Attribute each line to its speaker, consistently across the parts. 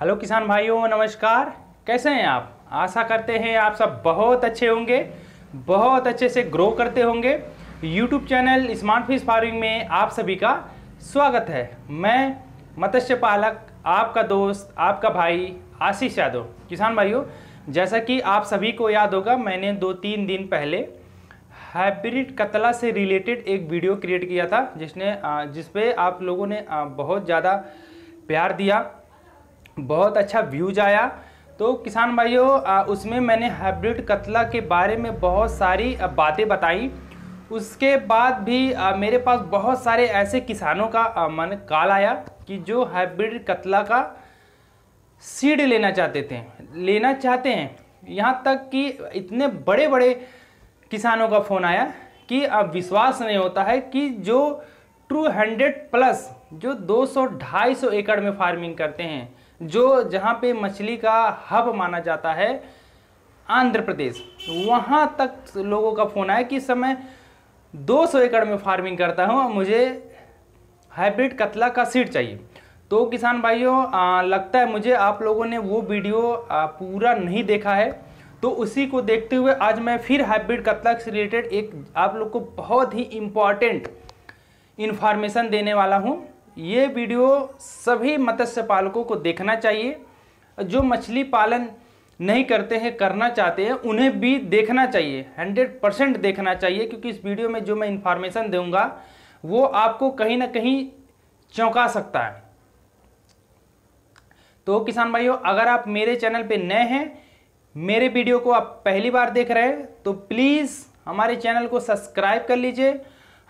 Speaker 1: hello किसान भाइयों नमस्कार कैसे हैं आप आशा करते हैं आप सब बहुत अच्छे होंगे बहुत अच्छे से ग्रो करते होंगे YouTube channel smart fish farming में आप सभी का स्वागत है मैं मत्स्य पालक आपका दोस्त आपका भाई आशीष यादव किसान भाइयों जैसा कि आप सभी को याद होगा मैंने दो तीन दिन पहले हाइब्रिड कतला से रिलेटेड एक वीडियो क्रिएट किया था जिसने जिसपे आप लोगों ने बहुत ज़्यादा प्यार दिया बहुत अच्छा व्यूज आया तो किसान भाइयों उसमें मैंने हाइब्रिड कतला के बारे में बहुत सारी बातें बताई उसके बाद भी आ, मेरे पास बहुत सारे ऐसे किसानों का आ, मन काल आया कि जो हाइब्रिड कतला का सीड लेना चाहते थे लेना चाहते हैं यहाँ तक कि इतने बड़े बड़े किसानों का फ़ोन आया कि अब विश्वास नहीं होता है कि जो टू हंड्रेड प्लस जो 200 250 एकड़ में फार्मिंग करते हैं जो जहाँ पे मछली का हब माना जाता है आंध्र प्रदेश वहाँ तक लोगों का फ़ोन आया कि इस समय 200 एकड़ में फार्मिंग करता हूँ मुझे हाइब्रिड कतला का सीड चाहिए तो किसान भाइयों लगता है मुझे आप लोगों ने वो वीडियो आ, पूरा नहीं देखा है तो उसी को देखते हुए आज मैं फिर हाइब्रिड कतला से रिलेटेड एक आप लोग को बहुत ही इम्पॉर्टेंट इन्फॉर्मेशन देने वाला हूँ ये वीडियो सभी मत्स्य पालकों को देखना चाहिए जो मछली पालन नहीं करते हैं करना चाहते हैं उन्हें भी देखना चाहिए 100 परसेंट देखना चाहिए क्योंकि इस वीडियो में जो मैं इन्फॉर्मेशन दूंगा वो आपको कहीं ना कहीं चौंका सकता है तो किसान भाइयों अगर आप मेरे चैनल पे नए हैं मेरे वीडियो को आप पहली बार देख रहे हैं तो प्लीज़ हमारे चैनल को सब्सक्राइब कर लीजिए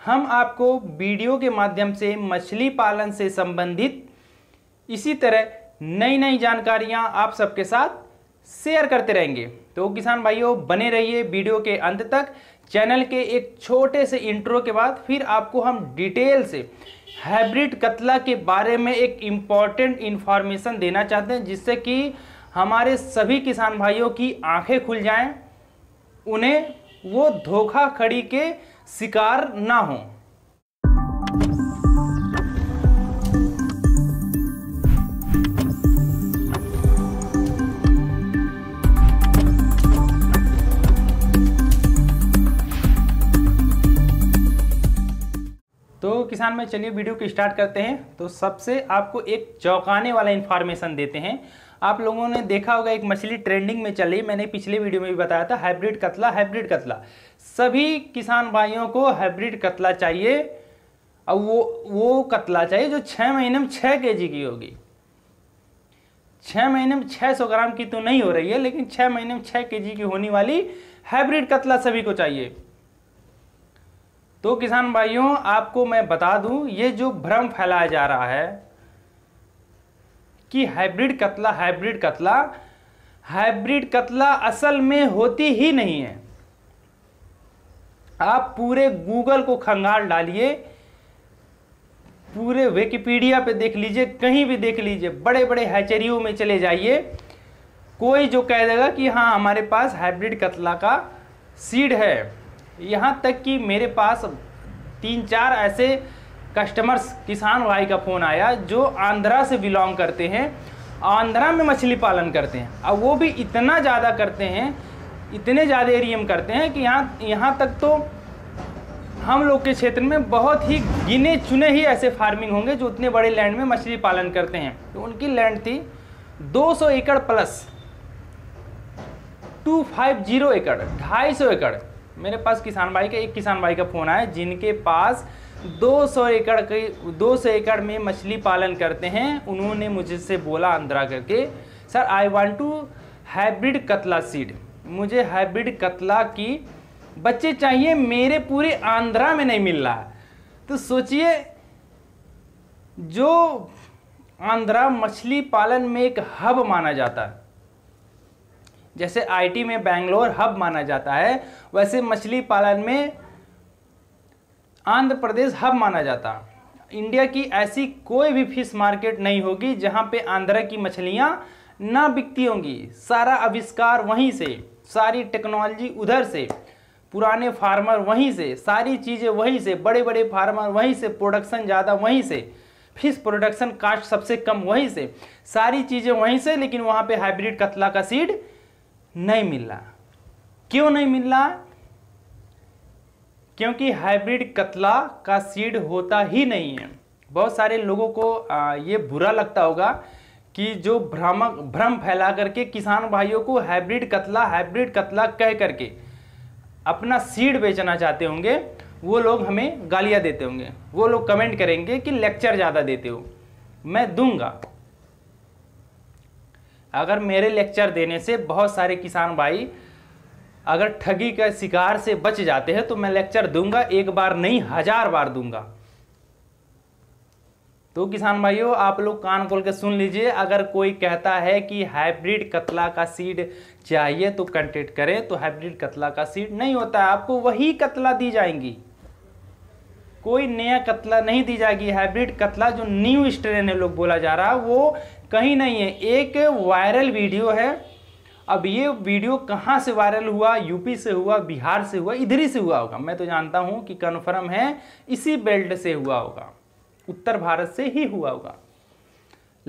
Speaker 1: हम आपको वीडियो के माध्यम से मछली पालन से संबंधित इसी तरह नई नई जानकारियां आप सबके साथ शेयर करते रहेंगे तो किसान भाइयों बने रहिए वीडियो के अंत तक चैनल के एक छोटे से इंट्रो के बाद फिर आपको हम डिटेल से हाइब्रिड कतला के बारे में एक इम्पॉर्टेंट इन्फॉर्मेशन देना चाहते हैं जिससे कि हमारे सभी किसान भाइयों की आंखें खुल जाएं उन्हें वो धोखा खड़ी के शिकार ना हो तो किसान में चलिए वीडियो को स्टार्ट करते हैं तो सबसे आपको एक चौंकाने वाला इन्फॉर्मेशन देते हैं आप लोगों ने देखा होगा एक मछली ट्रेंडिंग में चली मैंने पिछले वीडियो में भी बताया था हाइब्रिड कतला हाइब्रिड कतला सभी किसान भाइयों को हाइब्रिड कतला चाहिए और वो वो कतला चाहिए जो छः महीने में छः के की होगी छः महीने में छः सौ ग्राम की तो नहीं हो रही है लेकिन छः महीने में छः के की होने वाली हाइब्रिड कतला सभी को चाहिए तो किसान भाइयों आपको मैं बता दूं ये जो भ्रम फैलाया जा रहा है कि हाइब्रिड कतला हाइब्रिड कतला हाइब्रिड कतला असल में होती ही नहीं है आप पूरे गूगल को खंगाल डालिए पूरे विकिपीडिया पे देख लीजिए कहीं भी देख लीजिए बड़े बड़े हैचरियों में चले जाइए कोई जो कह देगा कि हाँ हमारे पास हाइब्रिड कतला का सीड है यहाँ तक कि मेरे पास तीन चार ऐसे कस्टमर्स किसान भाई का फ़ोन आया जो आंध्रा से बिलोंग करते हैं आंध्रा में मछली पालन करते हैं और वो भी इतना ज़्यादा करते हैं इतने ज़्यादा एरियम करते हैं कि यहाँ यहाँ तक तो हम लोग के क्षेत्र में बहुत ही गिने चुने ही ऐसे फार्मिंग होंगे जो उतने बड़े लैंड में मछली पालन करते हैं तो उनकी लैंड थी 200 एकड़ प्लस 250 एकड़ 250 एकड़ मेरे पास किसान भाई का एक किसान भाई का फ़ोन आया जिनके पास 200 एकड़ के 200 एकड़ में मछली पालन करते हैं उन्होंने मुझसे बोला अंदरा करके sir I want to hybrid catla seed मुझे हाइब्रिड कतला की बच्चे चाहिए मेरे पूरे आंध्रा में नहीं मिल रहा तो सोचिए जो आंध्रा मछली पालन में एक हब माना जाता है जैसे आईटी में बैंगलोर हब माना जाता है वैसे मछली पालन में आंध्र प्रदेश हब माना जाता इंडिया की ऐसी कोई भी फिश मार्केट नहीं होगी जहाँ पे आंध्रा की मछलियाँ ना बिकती होंगी सारा आविष्कार वहीं से सारी टेक्नोलॉजी उधर से पुराने फार्मर वहीं से सारी चीज़ें वहीं से बड़े बड़े फार्मर वहीं से प्रोडक्शन ज़्यादा वहीं से फिश प्रोडक्शन कास्ट सबसे कम वहीं से सारी चीज़ें वहीं से लेकिन वहाँ पे हाइब्रिड कतला का सीड नहीं मिल रहा क्यों नहीं मिल रहा क्योंकि हाइब्रिड कतला का सीड होता ही नहीं है बहुत सारे लोगों को ये बुरा लगता होगा कि जो भ्रामक भ्रम फैला करके किसान भाइयों को हाइब्रिड कतला हाइब्रिड कतला कह करके अपना सीड बेचना चाहते होंगे वो लोग हमें गालियाँ देते होंगे वो लोग कमेंट करेंगे कि लेक्चर ज़्यादा देते हो मैं दूंगा अगर मेरे लेक्चर देने से बहुत सारे किसान भाई अगर ठगी का शिकार से बच जाते हैं तो मैं लेक्चर दूंगा एक बार नहीं हजार बार दूंगा तो किसान भाइयों आप लोग कान खोल के सुन लीजिए अगर कोई कहता है कि हाइब्रिड कतला का सीड चाहिए तो कंटेक्ट करें तो हाइब्रिड कतला का सीड नहीं होता है आपको वही कतला दी जाएंगी कोई नया कतला नहीं दी जाएगी हाइब्रिड कतला जो न्यू स्ट्रेन है लोग बोला जा रहा है वो कहीं नहीं है एक वायरल वीडियो है अब ये वीडियो कहाँ से वायरल हुआ यूपी से हुआ बिहार से हुआ इधर ही से हुआ होगा मैं तो जानता हूँ कि कन्फर्म है इसी बेल्ट से हुआ होगा उत्तर भारत से ही हुआ होगा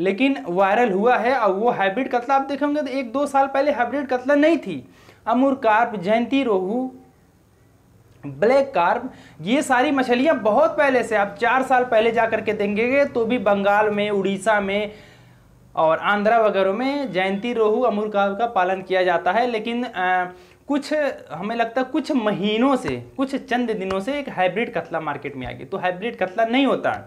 Speaker 1: लेकिन वायरल हुआ है और वो हाइब्रिड कतला आप देखेंगे तो एक दो साल पहले हाइब्रिड कतला नहीं थी amur carp Jayanti rohu black carp ये सारी मछलियां बहुत पहले से आप चार साल पहले जा करके देंगे तो भी बंगाल में उड़ीसा में और आंध्रा वगैरह में जयंती रोहू अमूर कार्प का पालन किया जाता है लेकिन आ, कुछ हमें लगता है कुछ महीनों से कुछ चंद दिनों से एक हाइब्रिड कतला मार्केट में आ गई तो हाइब्रिड कतला नहीं होता है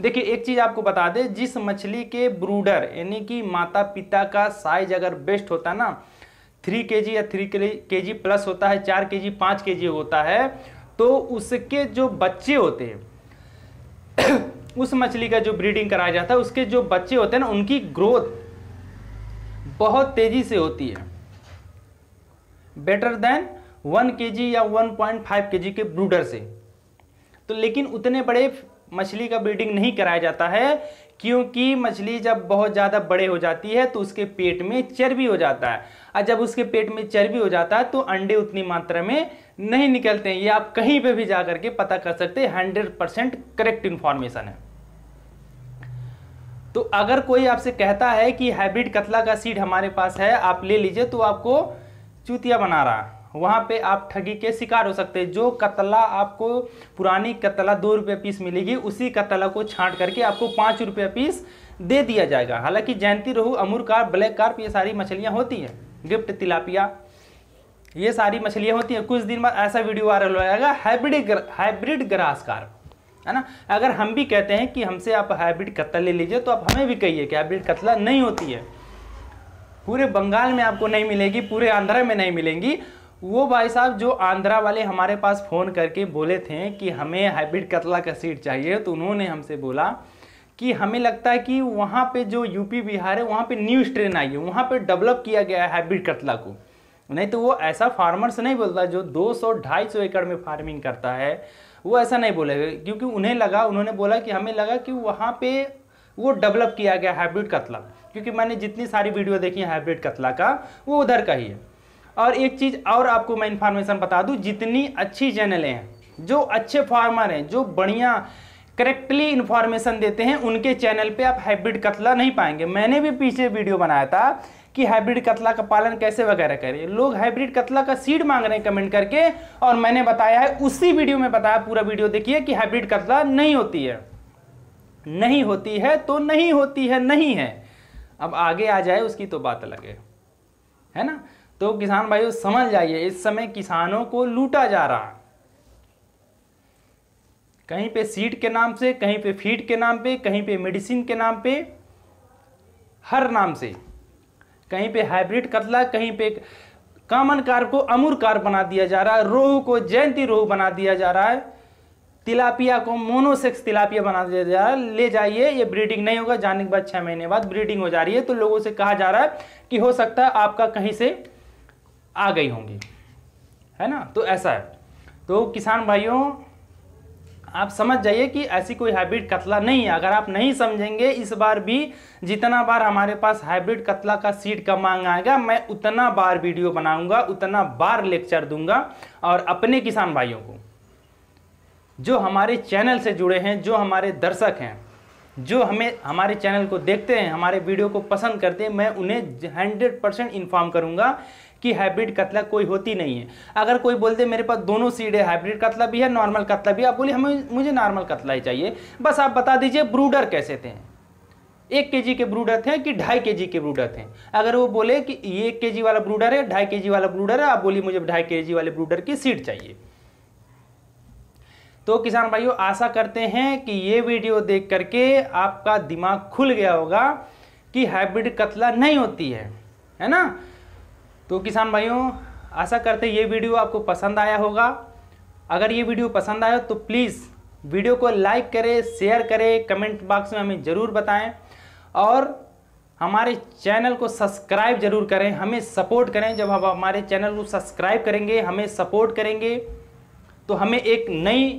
Speaker 1: देखिए एक चीज़ आपको बता दें जिस मछली के ब्रूडर यानी कि माता पिता का साइज अगर बेस्ट होता ना थ्री के या थ्री के जी प्लस होता है चार के जी पांच के जी होता है तो उसके जो बच्चे होते उस मछली का जो ब्रीडिंग कराया जाता है उसके जो बच्चे होते हैं ना उनकी ग्रोथ बहुत तेज़ी से होती है बेटर देन वन के जी या वन पॉइंट फाइव के जी के ब्रूडर से तो लेकिन उतने बड़े मछली का ब्रीडिंग नहीं कराया जाता है क्योंकि मछली जब बहुत ज़्यादा बड़े हो जाती है तो उसके पेट में चर्बी हो जाता है और जब उसके पेट में चर्बी हो जाता है तो अंडे उतनी मात्रा में नहीं निकलते हैं ये आप कहीं पे भी जा करके पता कर सकते हैं हंड्रेड परसेंट करेक्ट इन्फॉर्मेशन है तो अगर कोई आपसे कहता है कि हाइब्रिड कतला का सीड हमारे पास है आप ले लीजिए तो आपको चूतिया बना रहा है वहाँ पे आप ठगी के शिकार हो सकते हैं जो कतला आपको पुरानी कतला दो रुपये पीस मिलेगी उसी कतला को छांट करके आपको पाँच रुपये पीस दे दिया जाएगा हालांकि Jayanti rohu amur carp black carp ये सारी मछलियाँ होती हैं गिफ्ट तिलापिया ये सारी मछलियाँ होती हैं कुछ दिन बाद ऐसा वीडियो वायरल हो जाएगा हाइब्रिड हाइब्रिड ग्रास कार्प है ना अगर हम भी कहते हैं कि हमसे आप हाइब्रिड कतला ले लीजिए तो आप हमें भी कहिए कि हाइब्रिड कतला नहीं होती है पूरे बंगाल में आपको नहीं मिलेगी पूरे आंध्रा में नहीं मिलेंगी वो भाई साहब जो आंध्रा वाले हमारे पास फ़ोन करके बोले थे कि हमें हाइब्रिड कतला का सीड चाहिए तो उन्होंने हमसे बोला कि हमें लगता है कि वहाँ पे जो यूपी बिहार है वहाँ पे न्यू स्ट्रेन आई है वहाँ पे डेवलप किया गया है हाइब्रिड कतला को नहीं तो वो ऐसा फार्मर्स नहीं बोलता जो 200-250 एकड़ में फार्मिंग करता है वो ऐसा नहीं बोलेगा क्योंकि उन्हें लगा उन्होंने बोला कि हमें लगा कि वहाँ पर वो डेवलप किया गया हाइब्रिड कतला क्योंकि मैंने जितनी सारी वीडियो देखी है हाइब्रिड कतला का वो उधर का ही है और एक चीज़ और आपको मैं इन्फॉर्मेशन बता दूं जितनी अच्छी चैनलें हैं जो अच्छे फार्मर हैं जो बढ़िया करेक्टली इन्फॉर्मेशन देते हैं उनके चैनल पे आप हाइब्रिड कतला नहीं पाएंगे मैंने भी पीछे वीडियो बनाया था कि हाइब्रिड कतला का पालन कैसे वगैरह करें लोग हाइब्रिड कतला का सीड मांग रहे हैं कमेंट करके और मैंने बताया है उसी वीडियो में बताया पूरा वीडियो देखिए कि हाइब्रिड कतला नहीं होती है नहीं होती है तो नहीं होती है नहीं है अब आगे आ जाए उसकी तो बात अलग है ना तो किसान भाइयों समझ जाइए इस समय किसानों को लूटा जा रहा है कहीं पे सीट के नाम से कहीं पे फीड के नाम पे कहीं पे मेडिसिन के नाम पे हर नाम से कहीं पे हाइब्रिड कतला कहीं पे कामन कार को अमूर कार बना दिया जा रहा है रोहू को जयंती रोहू बना दिया जा रहा है तिलापिया को मोनोसेक्स तिलापिया बना दिया जा रहा है ले जाइए ये ब्रीडिंग नहीं होगा जाने के बाद छः महीने बाद ब्रीडिंग हो जा रही है तो लोगों से कहा जा रहा है कि हो सकता है आपका कहीं से आ गई होंगी है ना तो ऐसा है तो किसान भाइयों आप समझ जाइए कि ऐसी कोई हाइब्रिड कतला नहीं है अगर आप नहीं समझेंगे इस बार भी जितना बार हमारे पास हाइब्रिड कतला का सीड का मांग आएगा मैं उतना बार वीडियो बनाऊंगा उतना बार लेक्चर दूंगा और अपने किसान भाइयों को जो हमारे चैनल से जुड़े हैं जो हमारे दर्शक हैं जो हमें हमारे चैनल को देखते हैं हमारे वीडियो को पसंद करते हैं मैं उन्हें हंड्रेड परसेंट इन्फॉर्म करूँगा कि हाइब्रिड कतला कोई होती नहीं है अगर कोई बोल दे मेरे पास दोनों सीड है हाइब्रिड कतला भी है नॉर्मल कतला भी आप बोलिए हमें मुझे नॉर्मल कतला ही चाहिए बस आप बता दीजिए ब्रूडर कैसे थे एक के जी के ब्रूडर थे कि ढाई के जी के ब्रूडर थे अगर वो बोले कि ये एक के जी वाला ब्रूडर है ढाई के जी वाला ब्रूडर है आप बोलिए मुझे ढाई के जी वाले ब्रूडर की सीड चाहिए तो किसान भाइयों आशा करते हैं कि ये वीडियो देख करके आपका दिमाग खुल गया होगा कि हाइब्रिड कतला नहीं होती है है ना तो किसान भाइयों आशा करते ये वीडियो आपको पसंद आया होगा अगर ये वीडियो पसंद आया तो प्लीज़ वीडियो को लाइक करें शेयर करें कमेंट बॉक्स में हमें ज़रूर बताएं और हमारे चैनल को सब्सक्राइब जरूर करें हमें सपोर्ट करें जब आप हमारे चैनल को सब्सक्राइब करेंगे हमें सपोर्ट करेंगे तो हमें एक नई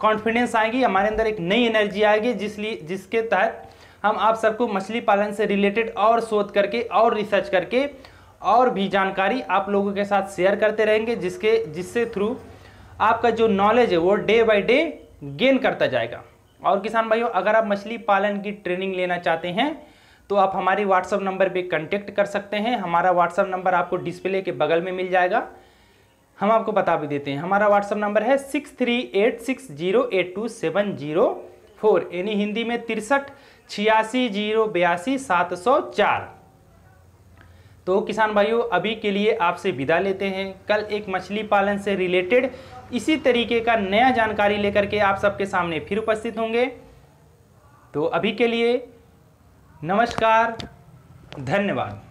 Speaker 1: कॉन्फिडेंस आएगी हमारे अंदर एक नई एनर्जी आएगी जिसलिए जिसके तहत हम आप सबको मछली पालन से रिलेटेड और शोध करके और रिसर्च करके और भी जानकारी आप लोगों के साथ शेयर करते रहेंगे जिसके जिससे थ्रू आपका जो नॉलेज है वो डे बाय डे गेन करता जाएगा और किसान भाइयों अगर आप मछली पालन की ट्रेनिंग लेना चाहते हैं तो आप हमारे व्हाट्सअप नंबर पे कांटेक्ट कर सकते हैं हमारा व्हाट्सअप नंबर आपको डिस्प्ले के बगल में मिल जाएगा हम आपको बता भी देते हैं हमारा व्हाट्सअप नंबर है six three eight six zero eight two seven zero four यानी हिंदी में तिरसठ छियासी जीरो बयासी सात सौ चार तो किसान भाइयों अभी के लिए आपसे विदा लेते हैं कल एक मछली पालन से रिलेटेड इसी तरीके का नया जानकारी लेकर के आप सबके सामने फिर उपस्थित होंगे तो अभी के लिए नमस्कार धन्यवाद